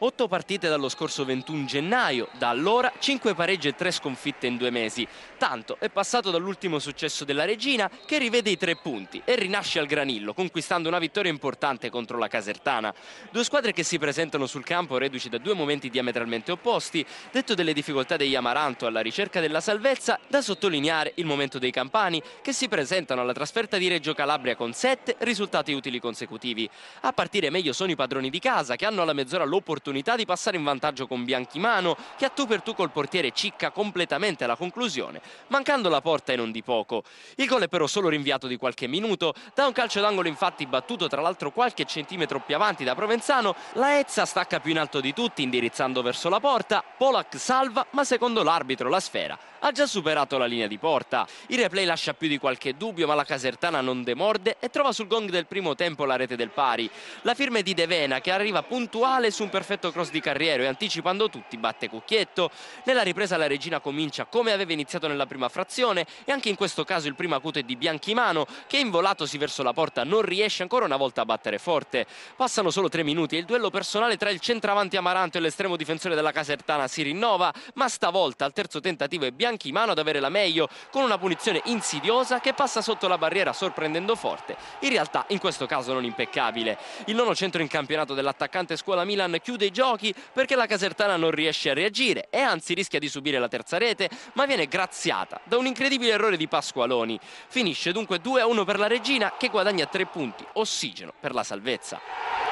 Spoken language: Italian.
Otto partite dallo scorso 21 gennaio, da allora 5 pareggi e 3 sconfitte in due mesi. Tanto è passato dall'ultimo successo della Regina che rivede i tre punti e rinasce al granillo, conquistando una vittoria importante contro la Casertana. Due squadre che si presentano sul campo reduci da due momenti diametralmente opposti, detto delle difficoltà degli Amaranto alla ricerca della salvezza, da sottolineare il momento dei Campani che si presentano alla trasferta di Reggio Calabria con 7 risultati utili consecutivi. A partire meglio sono i padroni di casa che hanno alla mezz'ora l'opportunità l'opportunità di passare in vantaggio con Bianchimano che a tu per tu col portiere cicca completamente la conclusione, mancando la porta e non di poco. Il gol è però solo rinviato di qualche minuto, da un calcio d'angolo infatti battuto tra l'altro qualche centimetro più avanti da Provenzano, la Ezza stacca più in alto di tutti indirizzando verso la porta, Polak salva ma secondo l'arbitro la sfera ha già superato la linea di porta. Il replay lascia più di qualche dubbio, ma la Casertana non demorde e trova sul gong del primo tempo la rete del pari. La firma è di Devena che arriva puntuale su un perfetto cross di Carriero e anticipando tutti batte Cucchietto. Nella ripresa la Regina comincia come aveva iniziato nella prima frazione e anche in questo caso il primo acuto è di Bianchimano che involatosi verso la porta non riesce ancora una volta a battere forte. Passano solo tre minuti e il duello personale tra il centravanti Amaranto e l'estremo difensore della Casertana si rinnova, ma stavolta al terzo tentativo è Bianchimano Bianchimano ad avere la meglio con una punizione insidiosa che passa sotto la barriera sorprendendo forte, in realtà in questo caso non impeccabile. Il nono centro in campionato dell'attaccante scuola Milan chiude i giochi perché la Casertana non riesce a reagire e anzi rischia di subire la terza rete ma viene graziata da un incredibile errore di Pasqualoni. Finisce dunque 2-1 per la Regina che guadagna 3 punti, ossigeno per la salvezza.